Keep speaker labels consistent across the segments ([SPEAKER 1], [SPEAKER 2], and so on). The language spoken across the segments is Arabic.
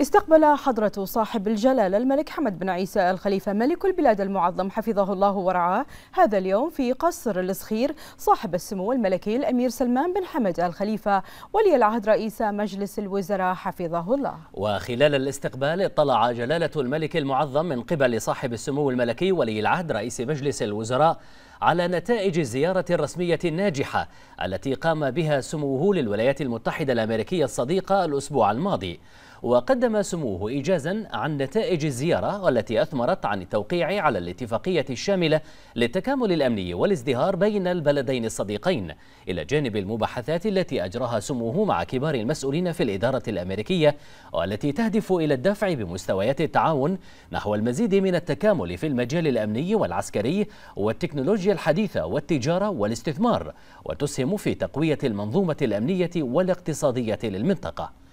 [SPEAKER 1] استقبل حضرة صاحب الجلالة الملك حمد بن عيسى الخليفة ملك البلاد المعظم حفظه الله ورعاه هذا اليوم في قصر الصخير صاحب السمو الملكي الأمير سلمان بن حمد الخليفة ولي العهد رئيس مجلس الوزراء حفظه الله وخلال الاستقبال اطلع جلالة الملك المعظم من قبل صاحب السمو الملكي ولي العهد رئيس مجلس الوزراء على نتائج الزيارة الرسمية الناجحة التي قام بها سموه للولايات المتحدة الأمريكية الصديقة الأسبوع الماضي وقدم سموه إيجازا عن نتائج الزيارة والتي أثمرت عن التوقيع على الاتفاقية الشاملة للتكامل الأمني والازدهار بين البلدين الصديقين إلى جانب المباحثات التي أجراها سموه مع كبار المسؤولين في الإدارة الأمريكية والتي تهدف إلى الدفع بمستويات التعاون نحو المزيد من التكامل في المجال الأمني والعسكري والتكنولوجيا الحديثة والتجارة والاستثمار وتسهم في تقوية المنظومة الأمنية والاقتصادية للمنطقة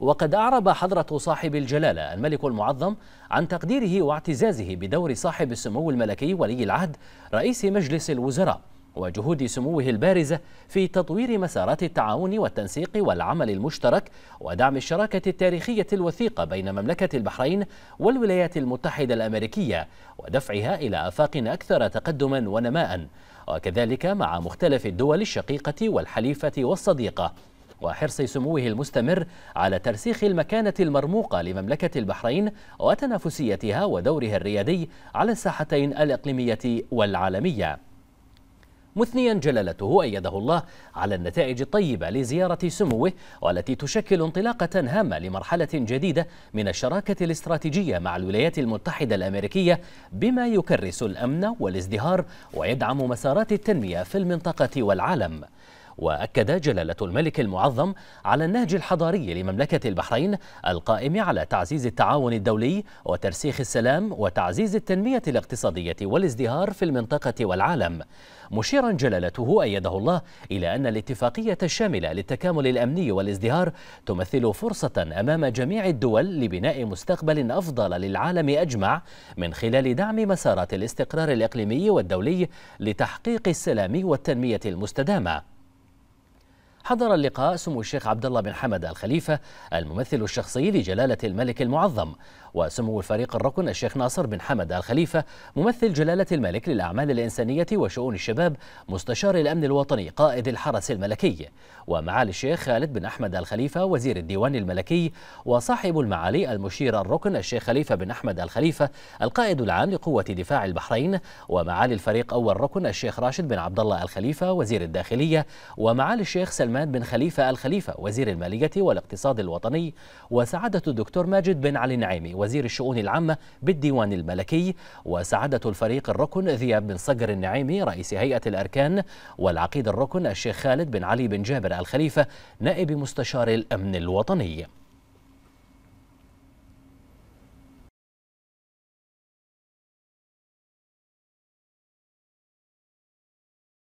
[SPEAKER 1] وقد أعرب حضرة صاحب الجلالة الملك المعظم عن تقديره واعتزازه بدور صاحب السمو الملكي ولي العهد رئيس مجلس الوزراء وجهود سموه البارزة في تطوير مسارات التعاون والتنسيق والعمل المشترك ودعم الشراكة التاريخية الوثيقة بين مملكة البحرين والولايات المتحدة الأمريكية ودفعها إلى آفاق أكثر تقدما ونماء وكذلك مع مختلف الدول الشقيقة والحليفة والصديقة وحرص سموه المستمر على ترسيخ المكانة المرموقة لمملكة البحرين وتنافسيتها ودورها الريادي على الساحتين الإقليمية والعالمية مثنيا جلالته أيده الله على النتائج الطيبة لزيارة سموه والتي تشكل انطلاقة هامة لمرحلة جديدة من الشراكة الاستراتيجية مع الولايات المتحدة الأمريكية بما يكرس الأمن والازدهار ويدعم مسارات التنمية في المنطقة والعالم وأكد جلالة الملك المعظم على النهج الحضاري لمملكة البحرين القائم على تعزيز التعاون الدولي وترسيخ السلام وتعزيز التنمية الاقتصادية والازدهار في المنطقة والعالم مشيرا جلالته أيده الله إلى أن الاتفاقية الشاملة للتكامل الأمني والازدهار تمثل فرصة أمام جميع الدول لبناء مستقبل أفضل للعالم أجمع من خلال دعم مسارات الاستقرار الإقليمي والدولي لتحقيق السلام والتنمية المستدامة حضر اللقاء سمو الشيخ عبد الله بن حمد الخليفة الممثل الشخصي لجلالة الملك المعظم وسمو الفريق الركن الشيخ ناصر بن حمد الخليفة ممثل جلالة الملك للأعمال الإنسانية وشؤون الشباب مستشار الأمن الوطني قائد الحرس الملكي ومعالي الشيخ خالد بن أحمد الخليفة وزير الديوان الملكي وصاحب المعالي المشير الركن الشيخ خليفة بن أحمد الخليفة القائد العام لقوة دفاع البحرين ومعالي الفريق أول ركن الشيخ راشد بن عبد الله الخليفة وزير الداخلية ومعالي الشيخ سلمان بن خليفة الخليفة وزير المالية والاقتصاد الوطني وسعادة الدكتور ماجد بن علي نعيمي وزير الشؤون العامة بالديوان الملكي وسعادة الفريق الركن ذياب بن صقر النعيمي رئيس هيئة الأركان والعقيد الركن الشيخ خالد بن علي بن جابر الخليفة نائب مستشار الأمن الوطني